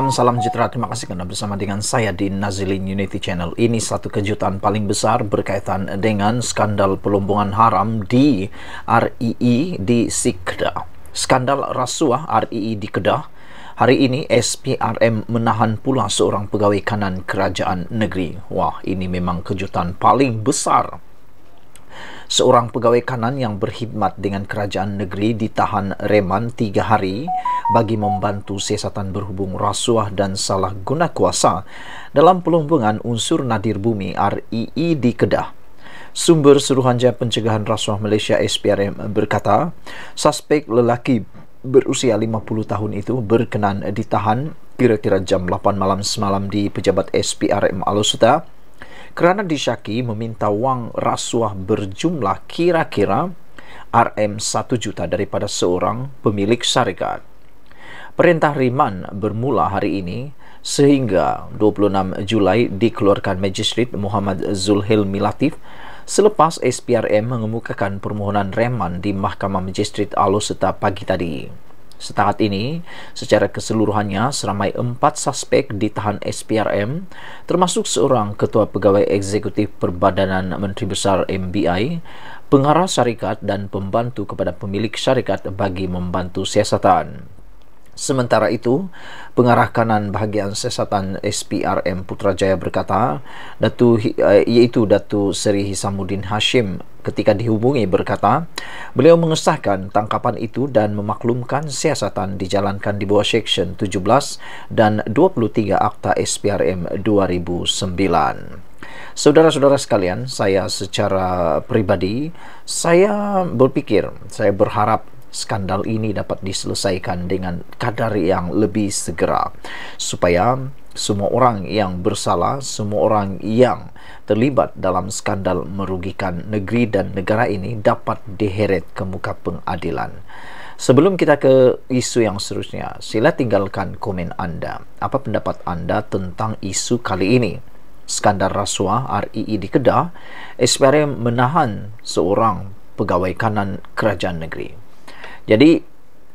Salam salam sejahtera. Terima kasih kerana bersama dengan saya di Nazilin Unity Channel. Ini satu kejutan paling besar berkaitan dengan skandal pelumbungan haram di RII di Sikda. Skandal rasuah RII di Kedah. Hari ini SPRM menahan pula seorang pegawai kanan kerajaan negeri. Wah, ini memang kejutan paling besar seorang pegawai kanan yang berkhidmat dengan kerajaan negeri ditahan reman tiga hari bagi membantu siasatan berhubung rasuah dan salah guna kuasa dalam pelombongan unsur nadir bumi RII di Kedah. Sumber Suruhanjaya Pencegahan Rasuah Malaysia SPRM berkata, suspek lelaki berusia 50 tahun itu berkenan ditahan kira-kira jam 8 malam semalam di pejabat SPRM Alusuta kerana disyaki meminta wang rasuah berjumlah kira-kira RM1 juta daripada seorang pemilik syarikat. Perintah riman bermula hari ini sehingga 26 Julai dikeluarkan majistret Muhammad Zulhilmi Latif selepas SPRM mengemukakan permohonan reman di Mahkamah majistret Alor serta pagi tadi. Setakat ini, secara keseluruhannya, seramai empat suspek ditahan SPRM, termasuk seorang ketua pegawai eksekutif perbadanan Menteri Besar MBI, pengarah syarikat dan pembantu kepada pemilik syarikat bagi membantu siasatan. Sementara itu, pengarah kanan bahagian siasatan SPRM Putrajaya berkata, Datu, eh, iaitu Datu Seri Hisamuddin Hashim ketika dihubungi berkata, beliau mengesahkan tangkapan itu dan memaklumkan siasatan dijalankan di bawah Seksyen 17 dan 23 Akta SPRM 2009. Saudara-saudara sekalian, saya secara pribadi, saya berpikir, saya berharap skandal ini dapat diselesaikan dengan kadar yang lebih segera supaya semua orang yang bersalah, semua orang yang terlibat dalam skandal merugikan negeri dan negara ini dapat diheret ke muka pengadilan. Sebelum kita ke isu yang seterusnya, sila tinggalkan komen anda. Apa pendapat anda tentang isu kali ini? Skandal rasuah RII di Kedah, SPRM menahan seorang pegawai kanan kerajaan negeri. Jadi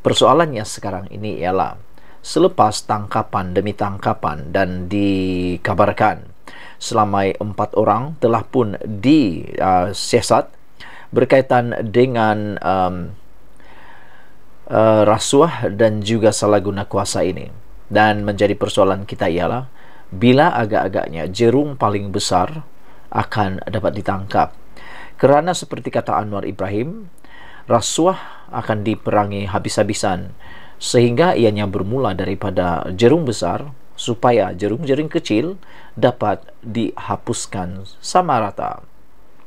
persoalannya sekarang ini ialah selepas tangkapan demi tangkapan dan dikabarkan selama empat orang telah pun disiasat berkaitan dengan um, uh, rasuah dan juga salah guna kuasa ini dan menjadi persoalan kita ialah bila agak-agaknya jerung paling besar akan dapat ditangkap kerana seperti kata Anwar Ibrahim rasuah akan diperangi habis-habisan sehingga ianya bermula daripada jerung besar supaya jerung-jerung kecil dapat dihapuskan sama rata.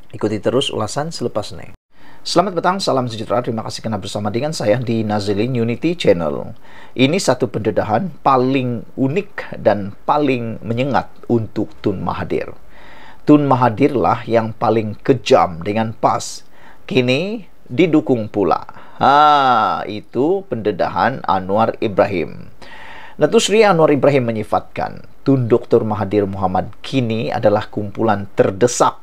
Ikuti terus ulasan selepas ini. Selamat petang, salam sejahtera. Terima kasih karena bersama dengan saya di Nazilin Unity Channel. Ini satu pendedahan paling unik dan paling menyengat untuk Tun mahadir Tun mahadirlah yang paling kejam dengan PAS. Kini didukung pula Ha, itu pendedahan Anwar Ibrahim. Datuk Sri Anwar Ibrahim menyifatkan Tun Dr. Mahathir Muhammad kini adalah kumpulan terdesak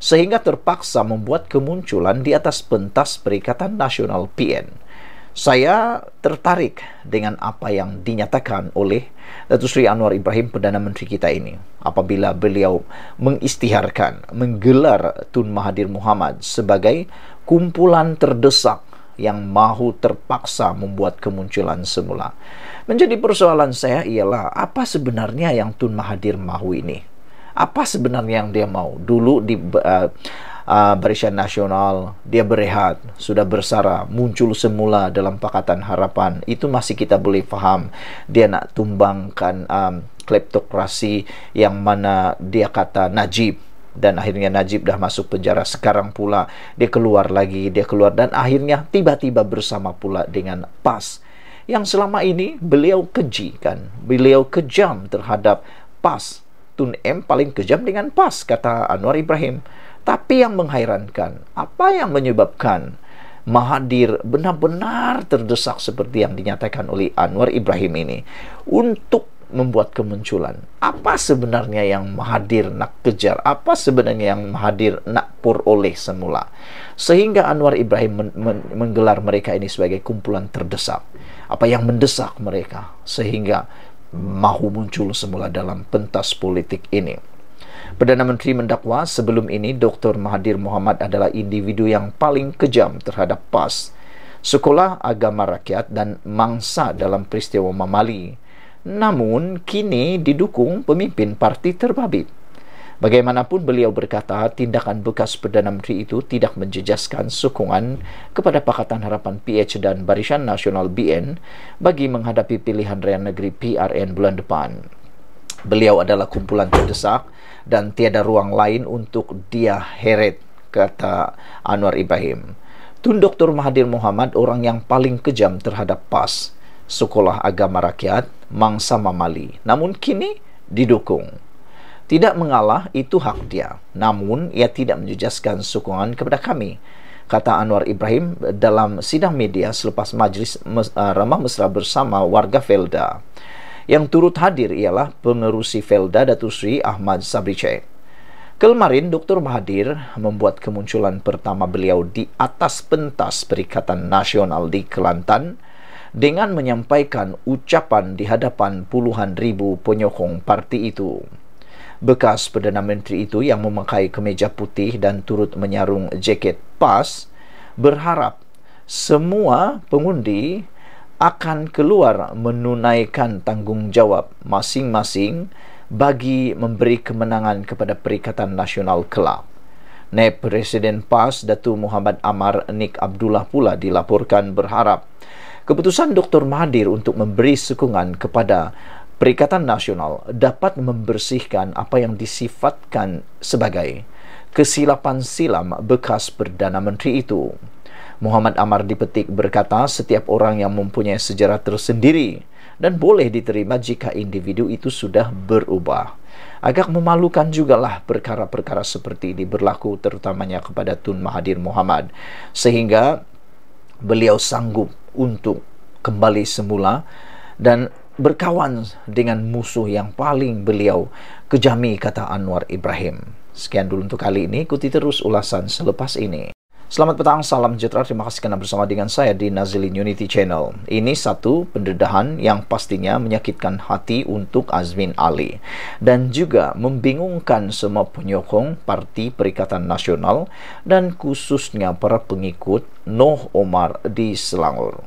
sehingga terpaksa membuat kemunculan di atas pentas Perikatan Nasional PN. Saya tertarik dengan apa yang dinyatakan oleh Datuk Sri Anwar Ibrahim Perdana Menteri kita ini apabila beliau mengistiharkan menggelar Tun Mahathir Muhammad sebagai kumpulan terdesak yang mahu terpaksa membuat kemunculan semula. Menjadi persoalan saya ialah apa sebenarnya yang Tun Mahathir mahu ini? Apa sebenarnya yang dia mahu? Dulu di uh, uh, Barisan Nasional dia berehat, sudah bersara, muncul semula dalam Pakatan Harapan. Itu masih kita boleh faham. Dia nak tumbangkan um, kleptokrasi yang mana dia kata Najib dan akhirnya Najib dah masuk penjara sekarang pula dia keluar lagi dia keluar dan akhirnya tiba-tiba bersama pula dengan PAS yang selama ini beliau keji kan beliau kejam terhadap PAS Tun M paling kejam dengan PAS kata Anwar Ibrahim tapi yang menghairankan apa yang menyebabkan Mahathir benar-benar terdesak seperti yang dinyatakan oleh Anwar Ibrahim ini untuk membuat kemunculan. Apa sebenarnya yang hadir nak kejar? Apa sebenarnya yang hadir nak pur oleh semula? Sehingga Anwar Ibrahim men- men- menggelar mereka ini sebagai kumpulan terdesak. Apa yang mendesak mereka sehingga mahu muncul semula dalam pentas politik ini? Perdana Menteri mendakwa sebelum ini Dr. Mahathir Muhammad adalah individu yang paling kejam terhadap PAS, Sekolah Agama Rakyat dan Mangsa dalam peristiwa Mamali namun kini didukung pemimpin parti terbabit. Bagaimanapun beliau berkata, tindakan bekas Perdana Menteri itu tidak menjejaskan sokongan kepada Pakatan Harapan PH dan Barisan Nasional BN bagi menghadapi pilihan raya negeri PRN bulan depan. Beliau adalah kumpulan terdesak dan tiada ruang lain untuk dia heret, kata Anwar Ibrahim. Tun Dr. Mahathir Mohamad orang yang paling kejam terhadap PAS, Sekolah Agama Rakyat, mangsa mamali. Namun kini didukung. Tidak mengalah itu hak dia. Namun ia tidak menjejaskan sokongan kepada kami. Kata Anwar Ibrahim dalam sidang media selepas majlis eh, ramah mesra bersama warga Felda. Yang turut hadir ialah pengerusi Felda Datu Sri Ahmad Sabri Sabriche. Kelmarin Dr. Mahathir membuat kemunculan pertama beliau di atas pentas Perikatan Nasional di Kelantan dengan menyampaikan ucapan di hadapan puluhan ribu penyokong parti itu. Bekas Perdana Menteri itu yang memakai kemeja putih dan turut menyarung jaket PAS berharap semua pengundi akan keluar menunaikan tanggungjawab masing-masing bagi memberi kemenangan kepada Perikatan Nasional Kelab. Naib Presiden PAS Datu Muhammad Amar Nik Abdullah pula dilaporkan berharap Keputusan Dr. Mahathir untuk memberi sokongan kepada Perikatan Nasional dapat membersihkan apa yang disifatkan sebagai kesilapan silam bekas Perdana Menteri itu. Muhammad Amar dipetik berkata setiap orang yang mempunyai sejarah tersendiri dan boleh diterima jika individu itu sudah berubah. Agak memalukan jugalah perkara-perkara seperti ini berlaku terutamanya kepada Tun Mahathir Muhammad sehingga beliau sanggup untuk kembali semula dan berkawan dengan musuh yang paling beliau kejami kata Anwar Ibrahim. Sekian dulu untuk kali ini, ikuti terus ulasan selepas ini. Selamat petang, salam sejahtera. Terima kasih kerana bersama dengan saya di Nazilin Unity Channel. Ini satu pendedahan yang pastinya menyakitkan hati untuk Azmin Ali dan juga membingungkan semua penyokong Parti Perikatan Nasional dan khususnya para pengikut Noh Omar di Selangor.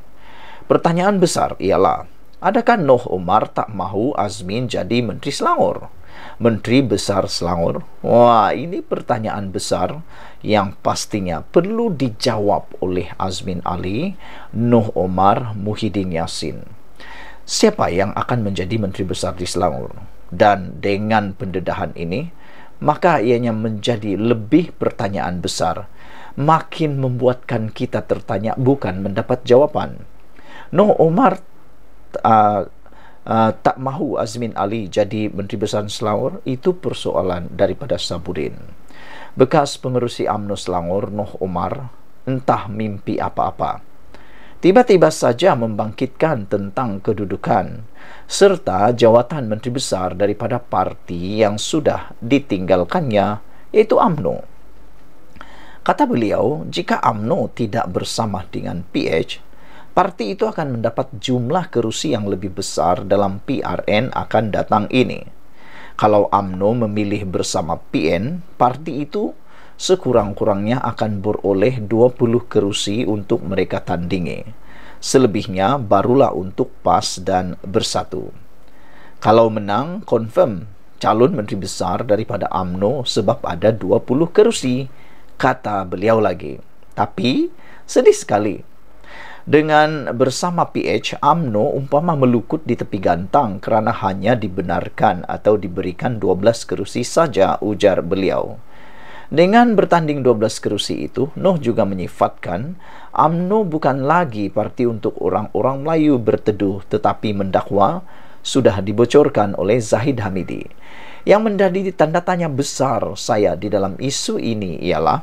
Pertanyaan besar ialah, adakah Noh Omar tak mahu Azmin jadi Menteri Selangor? Menteri Besar Selangor? Wah, ini pertanyaan besar yang pastinya perlu dijawab oleh Azmin Ali, Nuh Omar, Muhyiddin Yassin. Siapa yang akan menjadi Menteri Besar di Selangor? Dan dengan pendedahan ini, maka ianya menjadi lebih pertanyaan besar, makin membuatkan kita tertanya bukan mendapat jawaban. Nuh Omar uh, uh, tak mahu Azmin Ali jadi Menteri Besar Selangor itu persoalan daripada Sabudin. Bekas pengerusi UMNO Selangor, Noh Omar, entah mimpi apa-apa. Tiba-tiba saja membangkitkan tentang kedudukan serta jawatan Menteri Besar daripada parti yang sudah ditinggalkannya iaitu UMNO. Kata beliau, jika UMNO tidak bersama dengan PH, parti itu akan mendapat jumlah kerusi yang lebih besar dalam PRN akan datang ini. Kalau AMNO memilih bersama PN, parti itu sekurang-kurangnya akan beroleh 20 kerusi untuk mereka tandingi. Selebihnya barulah untuk PAS dan Bersatu. Kalau menang, confirm calon menteri besar daripada AMNO sebab ada 20 kerusi, kata beliau lagi. Tapi, sedih sekali dengan bersama PH AMNO umpama melukut di tepi gantang kerana hanya dibenarkan atau diberikan 12 kerusi saja ujar beliau. Dengan bertanding 12 kerusi itu, Noh juga menyifatkan AMNO bukan lagi parti untuk orang-orang Melayu berteduh tetapi mendakwa sudah dibocorkan oleh Zahid Hamidi. Yang menjadi tanda tanya besar saya di dalam isu ini ialah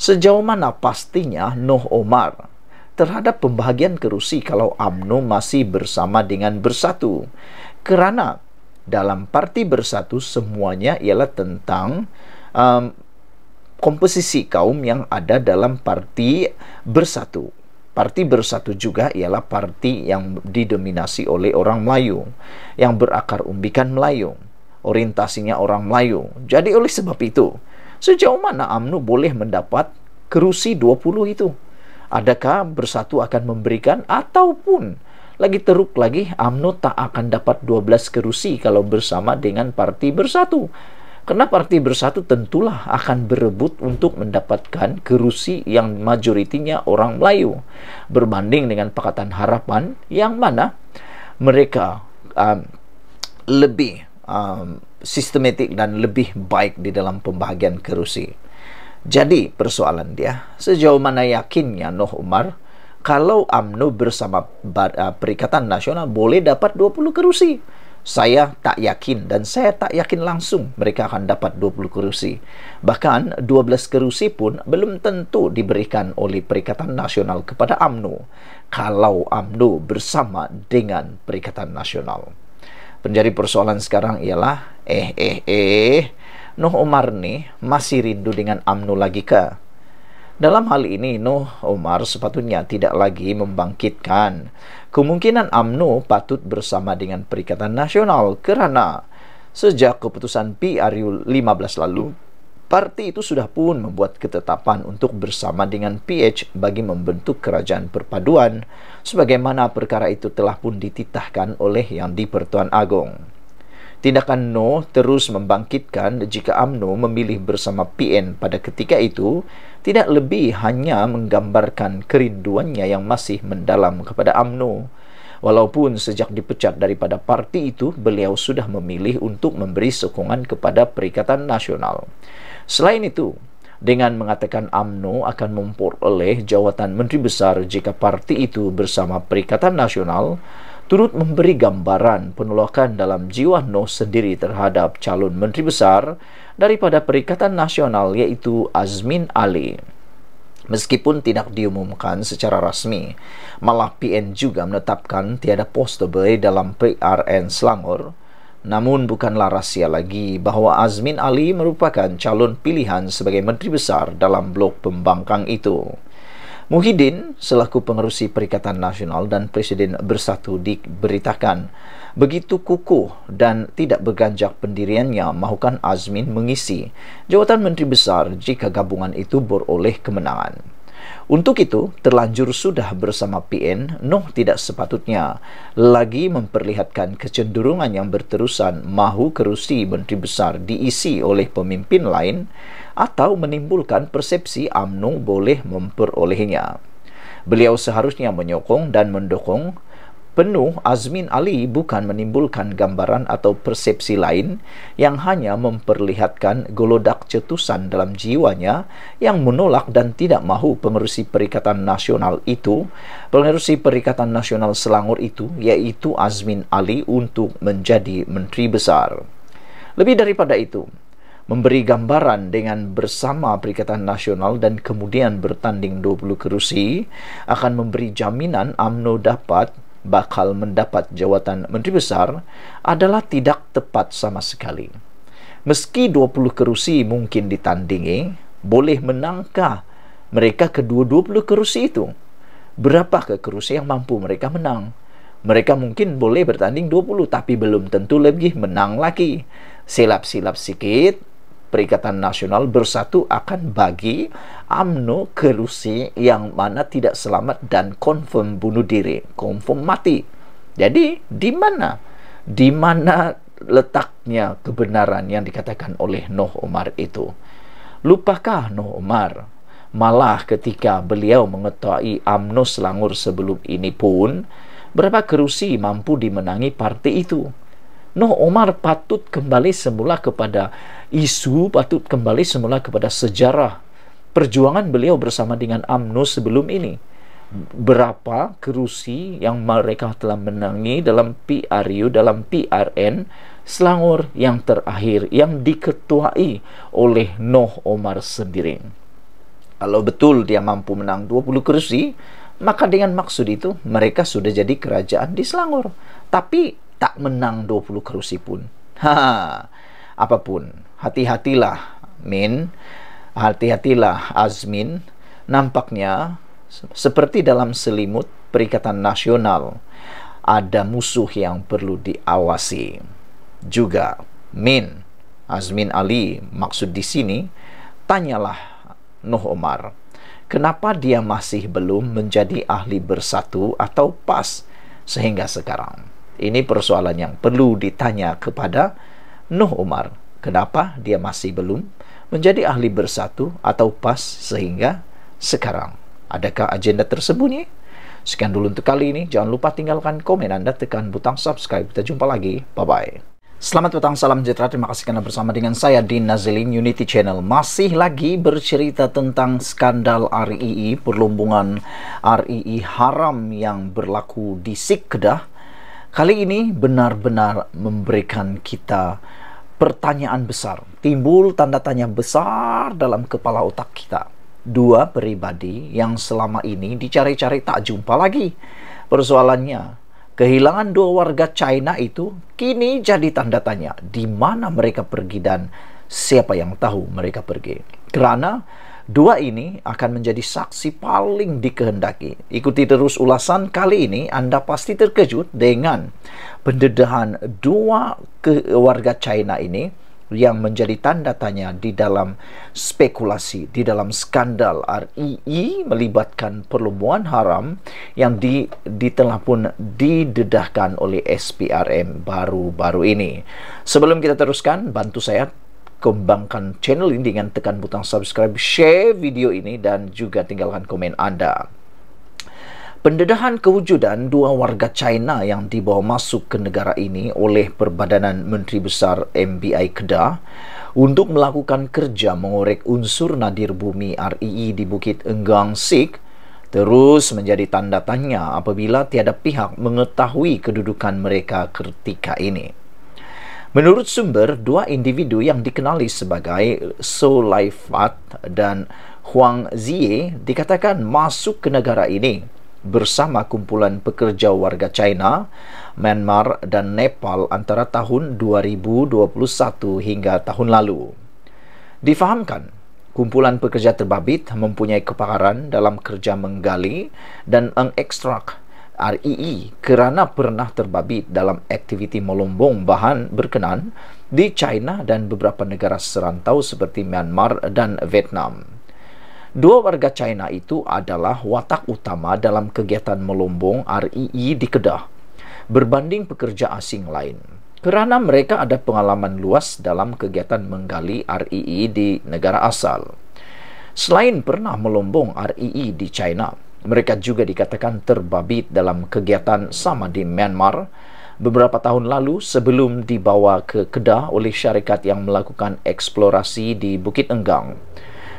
sejauh mana pastinya Noh Omar terhadap pembahagian kerusi kalau UMNO masih bersama dengan bersatu. Kerana dalam parti bersatu semuanya ialah tentang um, komposisi kaum yang ada dalam parti bersatu. Parti bersatu juga ialah parti yang didominasi oleh orang Melayu yang berakar umbikan Melayu, orientasinya orang Melayu. Jadi oleh sebab itu, sejauh mana UMNO boleh mendapat kerusi 20 itu? Adakah bersatu akan memberikan ataupun lagi teruk lagi AMNO tak akan dapat 12 kerusi kalau bersama dengan parti bersatu. Karena parti bersatu tentulah akan berebut untuk mendapatkan kerusi yang majoritinya orang Melayu. Berbanding dengan Pakatan Harapan yang mana mereka um, lebih um, sistematik dan lebih baik di dalam pembahagian kerusi. Jadi persoalan dia, sejauh mana yakinnya Noh Umar kalau UMNO bersama eh, Perikatan Nasional boleh dapat 20 kursi? Saya tak yakin dan saya tak yakin langsung mereka akan dapat 20 kursi. Bahkan 12 kursi pun belum tentu diberikan oleh Perikatan Nasional kepada UMNO kalau UMNO bersama dengan Perikatan Nasional. Menjadi persoalan sekarang ialah eh eh eh Nuh Umar ni masih rindu dengan Amnu lagi ke? Dalam hal ini, Nuh Umar sepatutnya tidak lagi membangkitkan kemungkinan Amnu patut bersama dengan Perikatan Nasional kerana sejak keputusan PRU 15 lalu, parti itu sudah pun membuat ketetapan untuk bersama dengan PH bagi membentuk kerajaan perpaduan sebagaimana perkara itu telah pun dititahkan oleh Yang di Pertuan Agong. Tindakan NO terus membangkitkan jika AMNO memilih bersama PN pada ketika itu tidak lebih hanya menggambarkan kerinduannya yang masih mendalam kepada AMNO. Walaupun sejak dipecat daripada parti itu, beliau sudah memilih untuk memberi sokongan kepada Perikatan Nasional. Selain itu, dengan mengatakan AMNO akan memperoleh jawatan Menteri Besar jika parti itu bersama Perikatan Nasional, turut memberi gambaran penolakan dalam jiwa No sendiri terhadap calon menteri besar daripada Perikatan Nasional iaitu Azmin Ali. Meskipun tidak diumumkan secara rasmi, malah PN juga menetapkan tiada poster beri dalam PRN Selangor. Namun bukanlah rahsia lagi bahawa Azmin Ali merupakan calon pilihan sebagai menteri besar dalam blok pembangkang itu. Muhyiddin selaku pengerusi Perikatan Nasional dan Presiden Bersatu diberitakan begitu kukuh dan tidak berganjak pendiriannya mahukan Azmin mengisi jawatan Menteri Besar jika gabungan itu beroleh kemenangan. Untuk itu, terlanjur sudah bersama PN, Noh tidak sepatutnya lagi memperlihatkan kecenderungan yang berterusan mahu kerusi Menteri Besar diisi oleh pemimpin lain atau menimbulkan persepsi UMNO boleh memperolehnya. Beliau seharusnya menyokong dan mendukung penuh Azmin Ali bukan menimbulkan gambaran atau persepsi lain yang hanya memperlihatkan golodak cetusan dalam jiwanya yang menolak dan tidak mahu pengerusi Perikatan Nasional itu, pengerusi Perikatan Nasional Selangor itu, yaitu Azmin Ali untuk menjadi Menteri Besar. Lebih daripada itu, memberi gambaran dengan bersama Perikatan Nasional dan kemudian bertanding 20 kerusi akan memberi jaminan AMNO dapat bakal mendapat jawatan Menteri Besar adalah tidak tepat sama sekali. Meski 20 kerusi mungkin ditandingi, boleh menangkah mereka ke 20 kerusi itu? Berapa ke kerusi yang mampu mereka menang? Mereka mungkin boleh bertanding 20 tapi belum tentu lebih menang lagi. Silap-silap sikit, Perikatan Nasional Bersatu akan bagi UMNO kerusi yang mana tidak selamat dan confirm bunuh diri, confirm mati. Jadi di mana? Di mana letaknya kebenaran yang dikatakan oleh Noh Omar itu? Lupakah Noh Omar? Malah ketika beliau mengetuai UMNO Selangor sebelum ini pun, berapa kerusi mampu dimenangi parti itu? Noh Omar patut kembali semula kepada isu, patut kembali semula kepada sejarah perjuangan beliau bersama dengan AMNO sebelum ini. Berapa kerusi yang mereka telah menangi dalam PRU, dalam PRN, Selangor yang terakhir yang diketuai oleh Noh Omar sendiri. Kalau betul dia mampu menang 20 kerusi, maka dengan maksud itu mereka sudah jadi kerajaan di Selangor. Tapi tak menang 20 kerusi pun. Ha, apapun, hati-hatilah min, hati-hatilah azmin. Nampaknya seperti dalam selimut perikatan nasional ada musuh yang perlu diawasi. Juga min Azmin Ali maksud di sini tanyalah Nuh Omar kenapa dia masih belum menjadi ahli bersatu atau pas sehingga sekarang. Ini persoalan yang perlu ditanya kepada Nuh Umar. Kenapa dia masih belum menjadi ahli bersatu atau pas sehingga sekarang? Adakah agenda tersembunyi? Sekian dulu untuk kali ini. Jangan lupa tinggalkan komen Anda, tekan butang subscribe. Kita jumpa lagi. Bye-bye. Selamat petang, salam sejahtera. Terima kasih karena bersama dengan saya Din Nazilim Unity Channel. Masih lagi bercerita tentang skandal RII, perlombongan RII haram yang berlaku di Sikdah Kali ini benar-benar memberikan kita pertanyaan besar. Timbul tanda tanya besar dalam kepala otak kita. Dua pribadi yang selama ini dicari-cari tak jumpa lagi. Persoalannya, kehilangan dua warga China itu kini jadi tanda tanya di mana mereka pergi dan siapa yang tahu mereka pergi. Kerana Dua ini akan menjadi saksi paling dikehendaki. Ikuti terus ulasan kali ini, anda pasti terkejut dengan pendedahan dua warga China ini yang menjadi tanda tanya di dalam spekulasi, di dalam skandal RII melibatkan perlumuan haram yang di, ditelah pun didedahkan oleh SPRM baru-baru ini. Sebelum kita teruskan, bantu saya kembangkan channel ini dengan tekan butang subscribe, share video ini dan juga tinggalkan komen anda. Pendedahan kewujudan dua warga China yang dibawa masuk ke negara ini oleh Perbadanan Menteri Besar MBI Kedah untuk melakukan kerja mengorek unsur nadir bumi RII e e di Bukit Enggang Sik terus menjadi tanda tanya apabila tiada pihak mengetahui kedudukan mereka ketika ini. Menurut sumber, dua individu yang dikenali sebagai So Lai Fat dan Huang Zie dikatakan masuk ke negara ini bersama kumpulan pekerja warga China, Myanmar dan Nepal antara tahun 2021 hingga tahun lalu. Difahamkan, kumpulan pekerja terbabit mempunyai kepakaran dalam kerja menggali dan mengekstrak RII e e, kerana pernah terbabit dalam aktiviti melombong bahan berkenan di China dan beberapa negara serantau seperti Myanmar dan Vietnam. Dua warga China itu adalah watak utama dalam kegiatan melombong RII e di Kedah berbanding pekerja asing lain kerana mereka ada pengalaman luas dalam kegiatan menggali RII di negara asal. Selain pernah melombong RII di China, mereka juga dikatakan terbabit dalam kegiatan sama di Myanmar beberapa tahun lalu sebelum dibawa ke Kedah oleh syarikat yang melakukan eksplorasi di Bukit Enggang.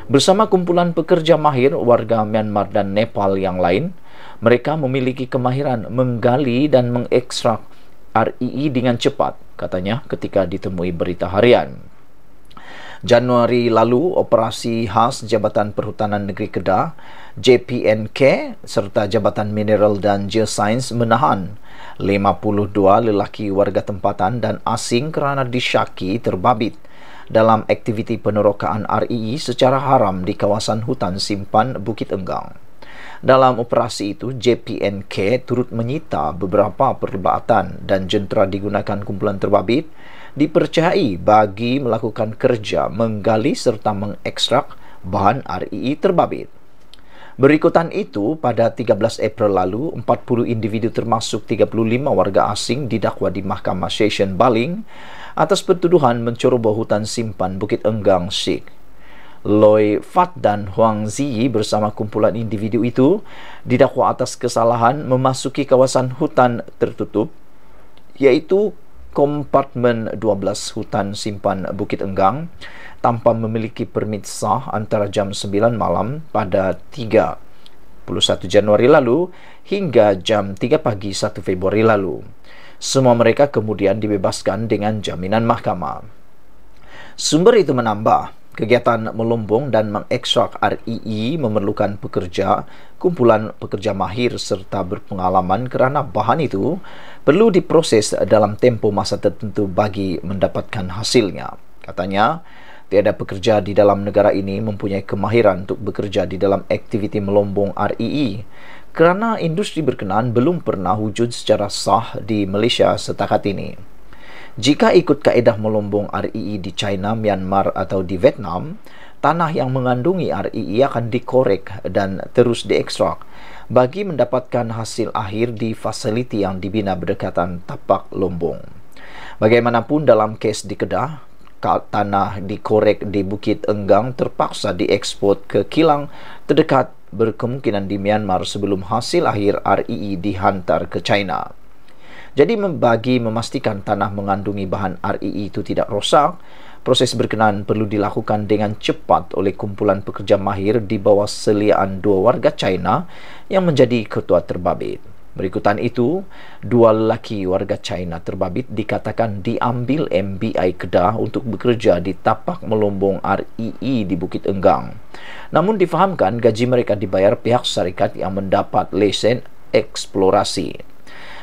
Bersama kumpulan pekerja mahir warga Myanmar dan Nepal yang lain, mereka memiliki kemahiran menggali dan mengekstrak RII dengan cepat, katanya ketika ditemui berita harian. Januari lalu, operasi khas Jabatan Perhutanan Negeri Kedah JPNK serta Jabatan Mineral dan Geoscience menahan 52 lelaki warga tempatan dan asing kerana disyaki terbabit dalam aktiviti penerokaan REE e secara haram di kawasan hutan simpan Bukit Enggang. Dalam operasi itu, JPNK turut menyita beberapa perlebatan dan jentera digunakan kumpulan terbabit dipercayai bagi melakukan kerja menggali serta mengekstrak bahan RII e e terbabit. Berikutan itu, pada 13 April lalu, 40 individu termasuk 35 warga asing didakwa di Mahkamah Session Baling atas pertuduhan menceroboh hutan simpan Bukit Enggang Sik. Loi Fat dan Huang Ziyi bersama kumpulan individu itu didakwa atas kesalahan memasuki kawasan hutan tertutup iaitu kompartmen 12 hutan simpan Bukit Enggang tanpa memiliki permit sah antara jam 9 malam pada 31 Januari lalu hingga jam 3 pagi 1 Februari lalu. Semua mereka kemudian dibebaskan dengan jaminan mahkamah. Sumber itu menambah, Kegiatan melombong dan mengekstrak RII memerlukan pekerja, kumpulan pekerja mahir serta berpengalaman kerana bahan itu perlu diproses dalam tempoh masa tertentu bagi mendapatkan hasilnya. Katanya, tiada pekerja di dalam negara ini mempunyai kemahiran untuk bekerja di dalam aktiviti melombong RII kerana industri berkenaan belum pernah wujud secara sah di Malaysia setakat ini. Jika ikut kaedah melombong RII di China, Myanmar atau di Vietnam, tanah yang mengandungi RII akan dikorek dan terus diekstrak bagi mendapatkan hasil akhir di fasiliti yang dibina berdekatan tapak lombong. Bagaimanapun dalam kes di Kedah, tanah dikorek di Bukit Enggang terpaksa diekspor ke kilang terdekat berkemungkinan di Myanmar sebelum hasil akhir RII dihantar ke China. Jadi membagi memastikan tanah mengandungi bahan RII e e itu tidak rosak, proses berkenaan perlu dilakukan dengan cepat oleh kumpulan pekerja mahir di bawah seliaan dua warga China yang menjadi ketua terbabit. Berikutan itu, dua lelaki warga China terbabit dikatakan diambil MBI Kedah untuk bekerja di tapak melombong RII e di Bukit Enggang. Namun difahamkan gaji mereka dibayar pihak syarikat yang mendapat lesen eksplorasi.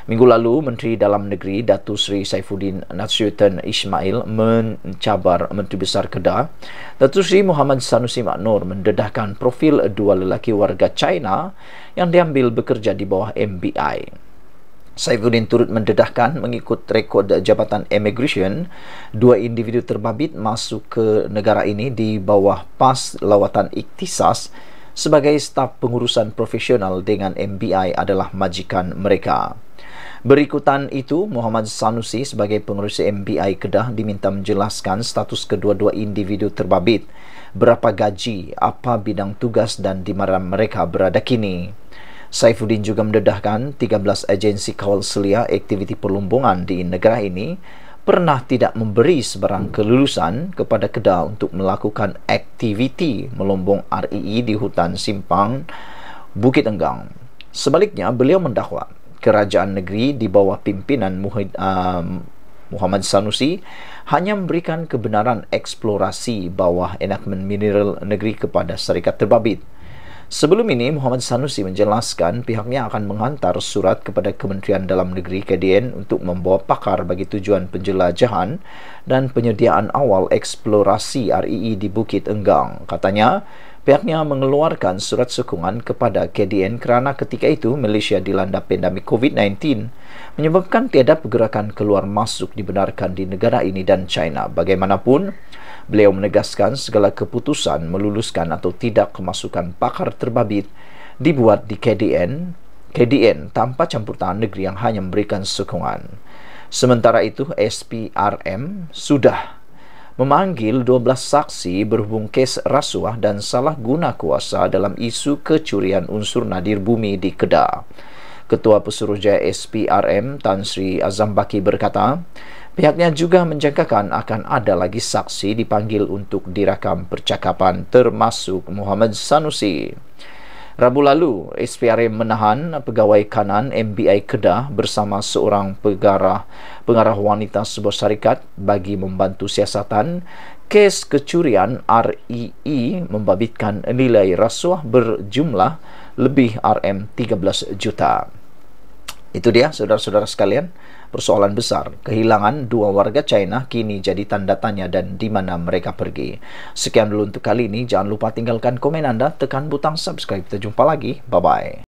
Minggu lalu, Menteri Dalam Negeri Datu Sri Saifuddin Nasruddin Ismail mencabar Menteri Besar Kedah. Datu Sri Muhammad Sanusi Maknur mendedahkan profil dua lelaki warga China yang diambil bekerja di bawah MBI. Saifuddin turut mendedahkan mengikut rekod Jabatan Immigration, dua individu terbabit masuk ke negara ini di bawah PAS Lawatan Iktisas sebagai staf pengurusan profesional dengan MBI adalah majikan mereka. Berikutan itu, Muhammad Sanusi sebagai pengurus MBI Kedah diminta menjelaskan status kedua-dua individu terbabit, berapa gaji, apa bidang tugas dan di mana mereka berada kini. Saifuddin juga mendedahkan 13 agensi kawal selia aktiviti perlumbungan di negara ini pernah tidak memberi sebarang kelulusan kepada Kedah untuk melakukan aktiviti melombong RII e di hutan Simpang, Bukit Enggang. Sebaliknya, beliau mendakwa kerajaan negeri di bawah pimpinan Muhyid, uh, um, Muhammad Sanusi hanya memberikan kebenaran eksplorasi bawah enakmen mineral negeri kepada syarikat terbabit. Sebelum ini, Muhammad Sanusi menjelaskan pihaknya akan menghantar surat kepada Kementerian Dalam Negeri KDN untuk membawa pakar bagi tujuan penjelajahan dan penyediaan awal eksplorasi RII e e di Bukit Enggang. Katanya, pihaknya mengeluarkan surat sokongan kepada KDN kerana ketika itu Malaysia dilanda pandemik COVID-19 menyebabkan tiada pergerakan keluar masuk dibenarkan di negara ini dan China. Bagaimanapun, beliau menegaskan segala keputusan meluluskan atau tidak kemasukan pakar terbabit dibuat di KDN, KDN tanpa campur tangan negeri yang hanya memberikan sokongan. Sementara itu, SPRM sudah memanggil 12 saksi berhubung kes rasuah dan salah guna kuasa dalam isu kecurian unsur nadir bumi di Kedah. Ketua Pesuruhjaya SPRM Tan Sri Azam Baki berkata, pihaknya juga menjangkakan akan ada lagi saksi dipanggil untuk dirakam percakapan termasuk Muhammad Sanusi. Rabu lalu, SPRM menahan pegawai kanan MBI Kedah bersama seorang pegarah, pengarah wanita sebuah syarikat bagi membantu siasatan kes kecurian REE e membabitkan nilai rasuah berjumlah lebih RM13 juta. Itu dia, saudara-saudara sekalian, persoalan besar. Kehilangan dua warga China kini jadi tanda tanya dan di mana mereka pergi. Sekian dulu untuk kali ini. Jangan lupa tinggalkan komen Anda, tekan butang subscribe. Kita jumpa lagi. Bye-bye.